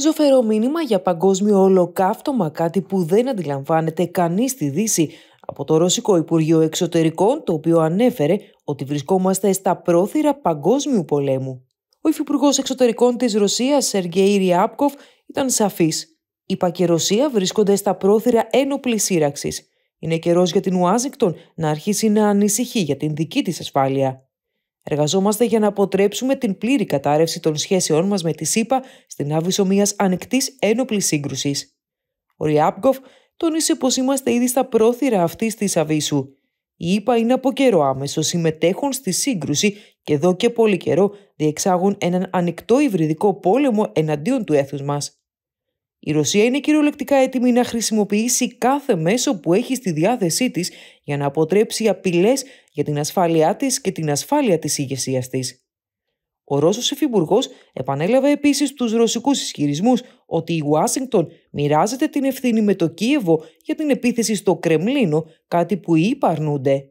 Ζωφερό μήνυμα για παγκόσμιο ολοκαύτωμα, κάτι που δεν αντιλαμβάνεται κανείς στη Δύση, από το Ρωσικό Υπουργείο Εξωτερικών, το οποίο ανέφερε ότι βρισκόμαστε στα πρόθυρα παγκόσμιου πολέμου. Ο Υφυπουργός Εξωτερικών της Ρωσίας, Σεργέη Ριάπκοφ, ήταν σαφής. «Η και Ρωσία βρίσκονται στα πρόθυρα ένοπλης σύραξης. Είναι καιρός για την Ουάζικτον να αρχίσει να ανησυχεί για την δική της ασφάλεια. Εργαζόμαστε για να αποτρέψουμε την πλήρη κατάρρευση των σχέσεών μας με τη ΣΥΠΑ στην άβυσο μιας ανοιχτής ένοπλης σύγκρουσης. Ο Ριάπκοφ τόνισε πως είμαστε ήδη στα πρόθυρα αυτής της αβύσου. Η ίπα είναι από καιρό άμεσο συμμετέχουν στη σύγκρουση και εδώ και πολύ καιρό διεξάγουν έναν ανοιχτό υβριδικό πόλεμο εναντίον του έθους μας. Η Ρωσία είναι κυριολεκτικά έτοιμη να χρησιμοποιήσει κάθε μέσο που έχει στη διάθεσή της για να αποτρέψει απειλές για την ασφάλειά της και την ασφάλεια της ηγεσίας της. Ο Ρώσος Υφυπουργός επανέλαβε επίσης τους ρωσικούς ισχυρισμούς ότι η Ουάσιγκτον μοιράζεται την ευθύνη με το Κίεβο για την επίθεση στο Κρεμλίνο, κάτι που οι υπαρνούνται.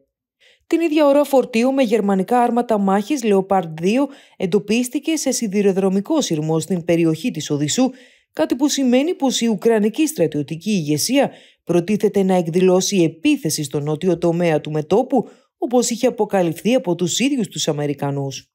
Την ίδια ώρα φορτίο με γερμανικά άρματα μάχης Leopard 2 εντοπίστηκε σε σιδηροδρομικό σειρμό στην περιοχή της Οδυσσού κάτι που σημαίνει πως η Ουκρανική στρατιωτική ηγεσία προτίθεται να εκδηλώσει επίθεση στο νότιο τομέα του μετόπου, όπως είχε αποκαλυφθεί από τους ίδιους τους Αμερικανούς.